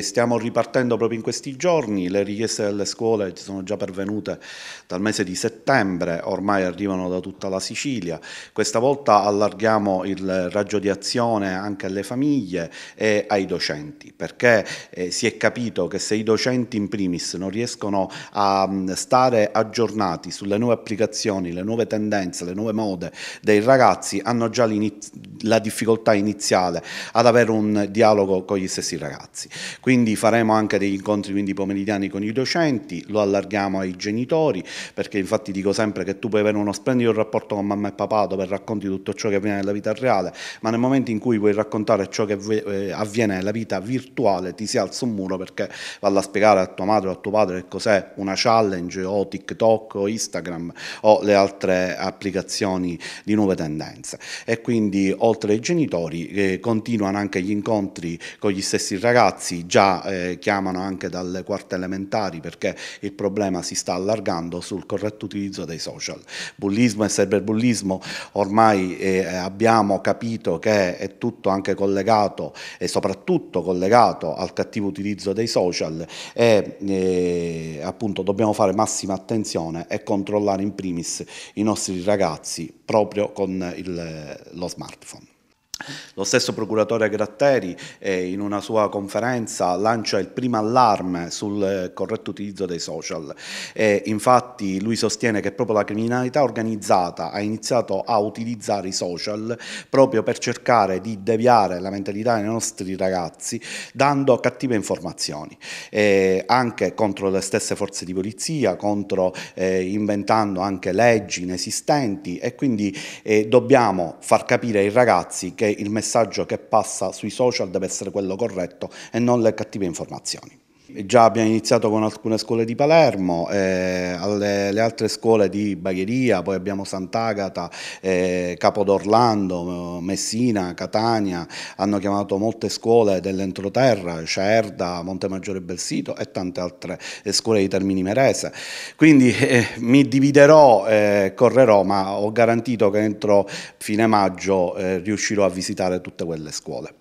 Stiamo ripartendo proprio in questi giorni, le richieste delle scuole ci sono già pervenute dal mese di settembre, ormai arrivano da tutta la Sicilia, questa volta allarghiamo il raggio di azione anche alle famiglie e ai docenti, perché eh, si è capito che se i docenti in primis non riescono a mm, stare aggiornati sulle nuove applicazioni, le nuove tendenze, le nuove mode dei ragazzi, hanno già l'inizio la difficoltà iniziale ad avere un dialogo con gli stessi ragazzi. Quindi faremo anche degli incontri quindi, pomeridiani con i docenti, lo allarghiamo ai genitori, perché infatti dico sempre che tu puoi avere uno splendido rapporto con mamma e papà dove racconti tutto ciò che avviene nella vita reale, ma nel momento in cui vuoi raccontare ciò che eh, avviene nella vita virtuale ti si alza un muro perché valla a spiegare a tua madre o a tuo padre che cos'è una challenge o TikTok o Instagram o le altre applicazioni di nuove tendenze. E quindi ho oltre ai genitori, eh, continuano anche gli incontri con gli stessi ragazzi, già eh, chiamano anche dalle quarte elementari perché il problema si sta allargando sul corretto utilizzo dei social. Bullismo e cyberbullismo ormai eh, abbiamo capito che è tutto anche collegato e soprattutto collegato al cattivo utilizzo dei social e eh, appunto dobbiamo fare massima attenzione e controllare in primis i nostri ragazzi proprio con il, lo smartphone. Lo stesso procuratore Gratteri eh, in una sua conferenza lancia il primo allarme sul eh, corretto utilizzo dei social. Eh, infatti lui sostiene che proprio la criminalità organizzata ha iniziato a utilizzare i social proprio per cercare di deviare la mentalità dei nostri ragazzi dando cattive informazioni, eh, anche contro le stesse forze di polizia, contro, eh, inventando anche leggi inesistenti e quindi eh, dobbiamo far capire ai ragazzi che il messaggio messaggio che passa sui social deve essere quello corretto e non le cattive informazioni. Già abbiamo iniziato con alcune scuole di Palermo, eh, alle, le altre scuole di Bagheria, poi abbiamo Sant'Agata, eh, Capodorlando, Messina, Catania, hanno chiamato molte scuole dell'entroterra, Cerda, Montemaggiore Belsito e tante altre eh, scuole di Termini Merese. Quindi eh, mi dividerò, eh, correrò, ma ho garantito che entro fine maggio eh, riuscirò a visitare tutte quelle scuole.